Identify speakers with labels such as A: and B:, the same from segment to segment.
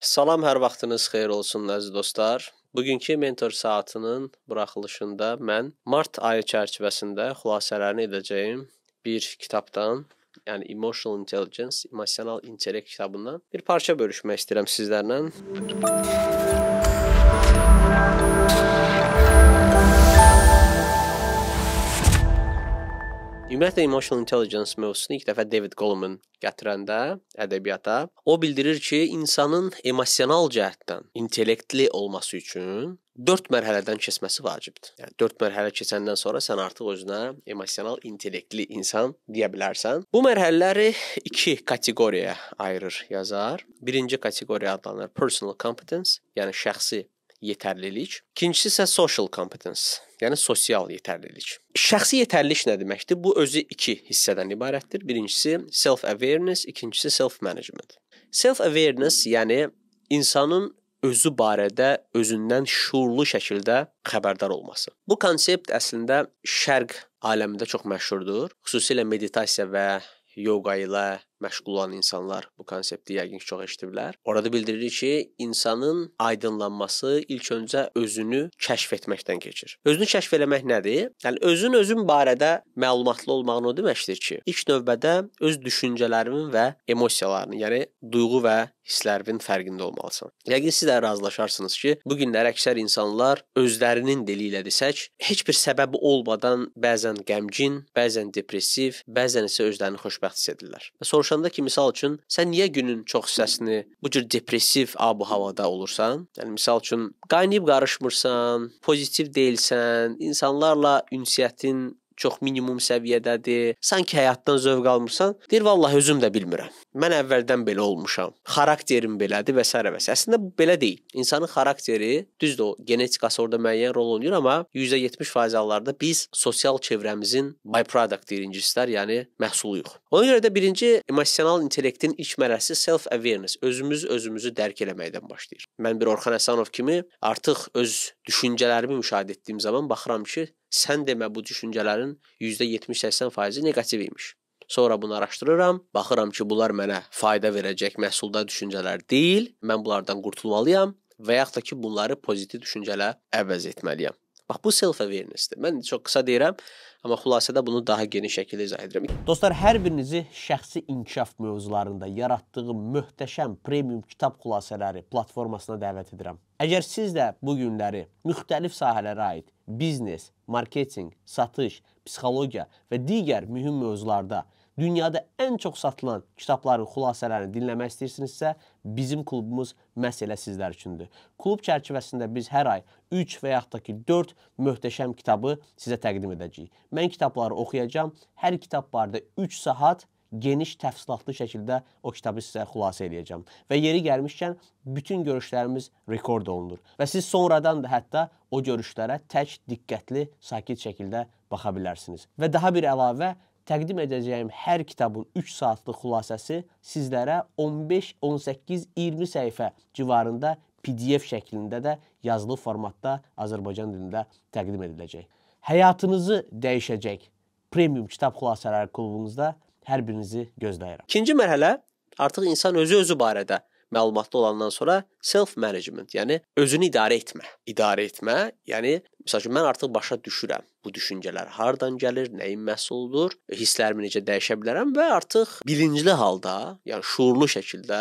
A: Salam, hər vaxtınız xeyir olsun əziz dostlar. Bugünkü mentor saatının buraxılışında mən mart ayı çərçivəsində xülasələrini edəcəyim bir kitabdan, yəni Emotional Intelligence, emosional intellekt kitabından bir parça bölüşmək istəyirəm sizlərlə. Ümumiyyətlə emotional intelligence mövzusunu ilk dəfə David Goleman gətirəndə ədəbiyyata o bildirir ki, insanın emosional cəhətdən intellektli olması üçün 4 mərhələdən keçməsi vacibdir. Yəni 4 mərhələ keçəndən sonra sən artıq özünə emosional intellektli insan deyə bilərsən. Bu mərhələləri 2 kateqoriyaya ayırır yazar. Birinci kateqoriya adlanır personal competence, yəni şəxsi yetərlilik. İkincisi isə social competence, yəni sosial yetərlilik. Şəxsi yetərlilik nə deməkdir? Bu özü 2 hissədən ibarətdir. Birincisi self-awareness, ikincisi self-management. Self-awareness yəni insanın özü barədə özündən şuurlu şəkildə xəbərdar olması. Bu konsept əslində Şərq aləmində çox məşhurdur, xüsusilə meditasiya və yoga ilə məşğul olan insanlar bu konsepti yəqin ki çox eşidiblər. Orada bildirilir ki, insanın aydınlanması ilk öncə özünü kəşf etməkdən keçir. Özünü kəşf eləmək nədir? Yəni özün özün barədə məlumatlı olmağın o deməkdir ki, ilk növbədə öz düşüncələrimin və emosiyalarının, yəni duyğu və hisslərinin fərqində olmalısan. Yəqin siz də razılaşarsınız ki, bu günlər əksər insanlar özlərinin dili ilə desək, heç bir səbəbi olmadan bəzən qəmgin, bəzən depressiv, bəzən isə özlərini xoşbəxt hiss edirlər. Və soruş soruşanda ki, misal üçün, sən niyə günün çox hissəsini bu cür depressiv ab-havada olursan? Yəni misal üçün qaynayıb qarışmırsan, pozitiv deyilsən, insanlarla ünsiyyətin çox minimum səviyyədədir. Sanki həyatdan zövq almırsan. Deyir vallahi özüm də bilmirəm. Mən əvvəldən belə olmuşam. Xarakterim belədir və s. və s. Əslində bu belə deyil. İnsanın xarakteri, düzdür, o genetikası orada müəyyən rol oynayır, amma %70% hallarda biz sosial çevrəmizin byproduct birinci istər, yəni məhsuluyuq. Ona görə də birinci emosional intellektin ilk mərhələsi self awareness, özümüz özümüzü dərk eləməkdən başlayır. Mən bir Orxan Həsənov kimi artıq öz düşüncələrimi müşahidə etdiyim zaman baxıram ki, sən demə bu düşüncələrin %70-80 faizi neqativ imiş. Sonra bunu araşdırıram, baxıram ki, bunlar mənə fayda verəcək məhsuldar düşüncələr deyil, mən bunlardan qurtulmalıyam və yaxud da ki, bunları pozitiv düşüncələ əvəz etməliyəm. Bax bu self awareness-dir. Mən çox qısa deyirəm, amma xülasədə bunu daha geniş şəkildə izah edirəm. Dostlar, hər birinizi şəxsi inkişaf mövzularında yaratdığı möhtəşəm premium kitab xülasələri platformasına dəvət edirəm. Əgər siz də bu günləri müxtəlif sahələrə aid biznes, marketinq, satış, psixologiya və digər mühüm mövzularda dünyada ən çox satılan kitabların xülasələrini dinləmək istəyirsinizsə, bizim klubumuz məhz elə sizlər üçündür. Klub çərçivəsində biz hər ay 3 və yaxud da ki 4 möhtəşəm kitabı sizə təqdim edəcəyik. Mən kitabları oxuyacağam. Hər kitab barədə 3 saat geniş təfsilatlı şəkildə o kitabı sizə xülasə eləyəcəm. Və yeri gəlmişkən bütün görüşlərimiz rekord olunur və siz sonradan da hətta o görüşlərə tək diqqətli, sakit şəkildə baxa bilərsiniz. Və daha bir əlavə təqdim edəcəyim hər kitabın 3 saatlıq xülasəsi sizlərə 15, 18, 20 səhifə civarında PDF şəklində də yazılı formatda Azərbaycan dilində təqdim ediləcək. Həyatınızı dəyişəcək premium kitab xülasələri klubumuzda hər birinizi gözləyirəm. İkinci mərhələ artıq insan özü-özü barədə məlumatlı olandan sonra self management, yəni özünü idarə etmə. İdarə etmə, yəni Məsəl üçün mən artıq başa düşürəm bu düşüncələr hardan gəlir, nəyin məhsuludur, hisslərimi necə dəyişə bilərəm və artıq bilincli halda, yəni şuurlu şəkildə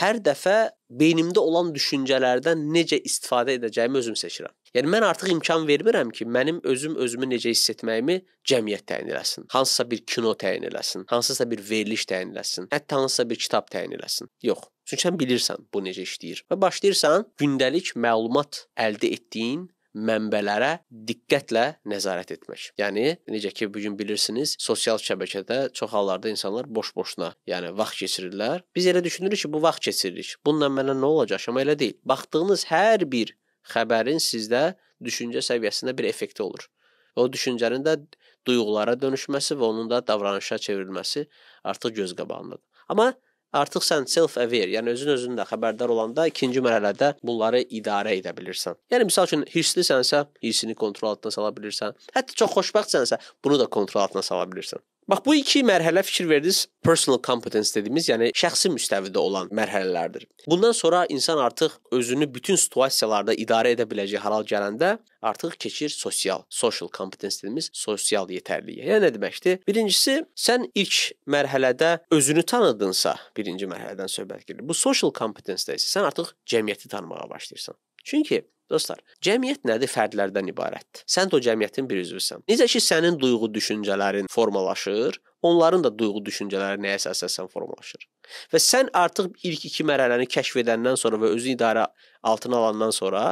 A: hər dəfə beynimdə olan düşüncələrdən necə istifadə edəcəyimi özüm seçirəm. Yəni mən artıq imkan vermirəm ki, mənim özüm özümü necə hiss etməyimi cəmiyyət təyin eləsin. Hansısa bir kino təyin eləsin, hansısa bir veriliş təyin eləsin, hətta hansısa bir kitab təyin eləsin. Yox. Çünki sən bilirsən bu necə işləyir və başlayırsan gündəlik məlumat əldə etdiyin mənbələrə diqqətlə nəzarət etmək. Yəni necə ki bu gün bilirsiniz, sosial şəbəkədə çox hallarda insanlar boş-boşuna, yəni vaxt keçirirlər. Biz elə düşünürük ki, bu vaxt keçiririk. Bununla mənə nə olacaq? Amma elə deyil. Baxdığınız hər bir xəbərin sizdə düşüncə səviyyəsində bir effekti olur. Və o düşüncənin də duyğulara dönüşməsi və onun da davranışa çevrilməsi artıq göz qabağındadır. Amma Artıq sən self-aware, yəni özün özündən xəbərdar olanda ikinci mərhələdə bunları idarə edə bilirsən. Yəni məsəl üçün hirslisənsə, hirsini kontrol altına sala bilirsən. Hətta çox xoşbəxtsənsə, bunu da kontrol altına sala bilirsən. Bax bu iki mərhələ fikir verdiniz, personal competence dediyimiz, yəni şəxsi müstəvidə olan mərhələlərdir. Bundan sonra insan artıq özünü bütün situasiyalarda idarə edə biləcəyi halal gələndə artıq keçir sosial, social competence dediyimiz sosial yetərliliyə. Yəni nə deməkdir? Birincisi, sən ilk mərhələdə özünü tanıdınsa, birinci mərhələdən söhbət gedir. Bu social competence-də isə sən artıq cəmiyyəti tanımağa başlayırsan. Çünki Dostlar, cəmiyyət nədir? Fərdlərdən ibarətdir. Sən də o cəmiyyətin bir üzvüsən. Necə ki sənin duyğu düşüncələrin formalaşır, onların da duyğu düşüncələri nəyə əsasən formalaşır. Və sən artıq ilk 2 mərhələni kəşf edəndən sonra və özünü idarə altına alandan sonra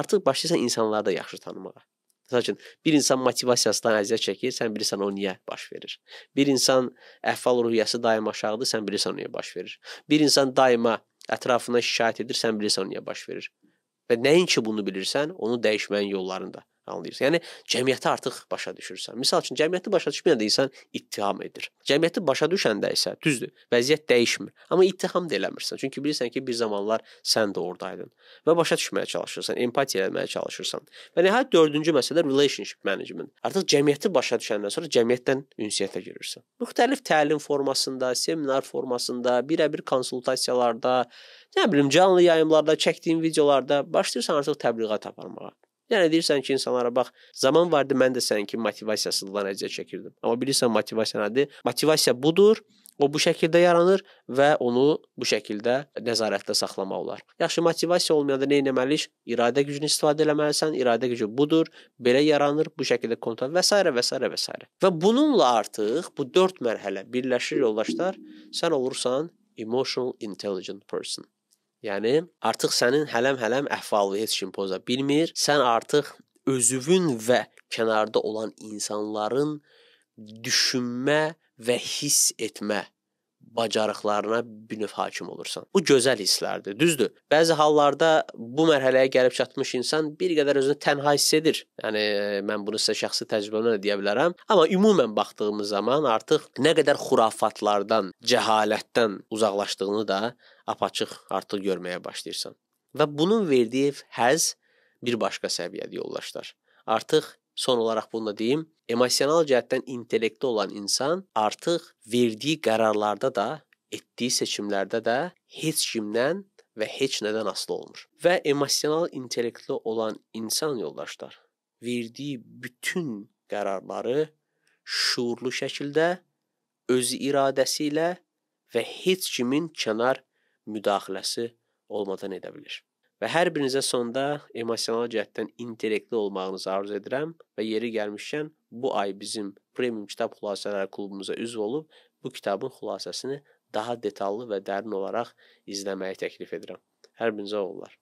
A: artıq başlayırsan insanları da yaxşı tanımağa. Məsələn, bir insan motivasiyasından əziyyət çəkir, sən bilirsən o niyə baş verir. Bir insan əhval-ruhiyyəsi daim aşağıdır, sən bilirsən o niyə baş verir. Bir insan daima ətrafına şikayət edir, sən bilirsən o niyə baş verir. Və nəinki bunu bilirsən, onu dəyişməyin yollarında anlayırsan. Yəni cəmiyyəti artıq başa düşürsən. Məsəl üçün cəmiyyəti başa düşməyəndə insan ittiham edir. Cəmiyyəti başa düşəndə isə düzdür, vəziyyət dəyişmir, amma ittiham da eləmirsən. Çünki bilirsən ki, bir zamanlar sən də ordaydın və başa düşməyə çalışırsan, empatiya etməyə çalışırsan. Və nəhayət dördüncü məsələ relationship management. Artıq cəmiyyəti başa düşəndən sonra cəmiyyətdən ünsiyyətə girirsən. Müxtəlif təlim formasında, seminar formasında, birə-bir konsultasiyalarda, nə bilim canlı yayımlarda, çəkdiyim videolarda başlayırsan artıq təbliğat aparmağa. Yəni deyirsən ki, insanlara bax, zaman vardı mən də sənin kimi motivasiyasızlıqdan əziyyət çəkirdim. Amma bilirsən motivasiya nədir? Motivasiya budur. O bu şəkildə yaranır və onu bu şəkildə nəzarətdə saxlamaq olar. Yaxşı motivasiya olmayanda nə etməliyik? İradə gücünü istifadə etməlisən. İradə gücü budur, belə yaranır, bu şəkildə kontrol və s. və s. və s. Və bununla artıq bu 4 mərhələ birləşir yoldaşlar, sən olursan emotional intelligent person. Yəni artıq sənin hələm-hələm əhvalı heç kim poza bilmir. Sən artıq özünün və kənarda olan insanların düşünmə və hiss etmə bacarıqlarına bir növ hakim olursan. Bu gözəl hisslərdir, düzdür? Bəzi hallarda bu mərhələyə gəlib çatmış insan bir qədər özünü tənha hiss edir. Yəni mən bunu sizə şəxsi təcrübəmlə də deyə bilərəm, amma ümumən baxdığımız zaman artıq nə qədər xurafatlardan, cəhalətdən uzaqlaşdığını da apaçıq artıq görməyə başlayırsan. Və bunun verdiyi həzz bir başqa səviyyədə yollaşlar. Artıq Son olaraq bunu da deyim. Emosional cəhətdən intellektli olan insan artıq verdiyi qərarlarda da, etdiyi seçimlərdə də heç kimdən və heç nədən asılı olmur. Və emosional intellektli olan insan yoldaşlar verdiyi bütün qərarları şuurlu şəkildə öz iradəsi ilə və heç kimin kənar müdaxiləsi olmadan edə bilir. Və hər birinizə sonda emosional cəhətdən intellektiv olmağınızı arzu edirəm və yeri gəlmişkən bu ay bizim Premium Kitab Xülasələri klubumuza üzv olub bu kitabın xülasəsini daha detallı və dərin olaraq izləməyi təklif edirəm. Hər birinizə uğurlar.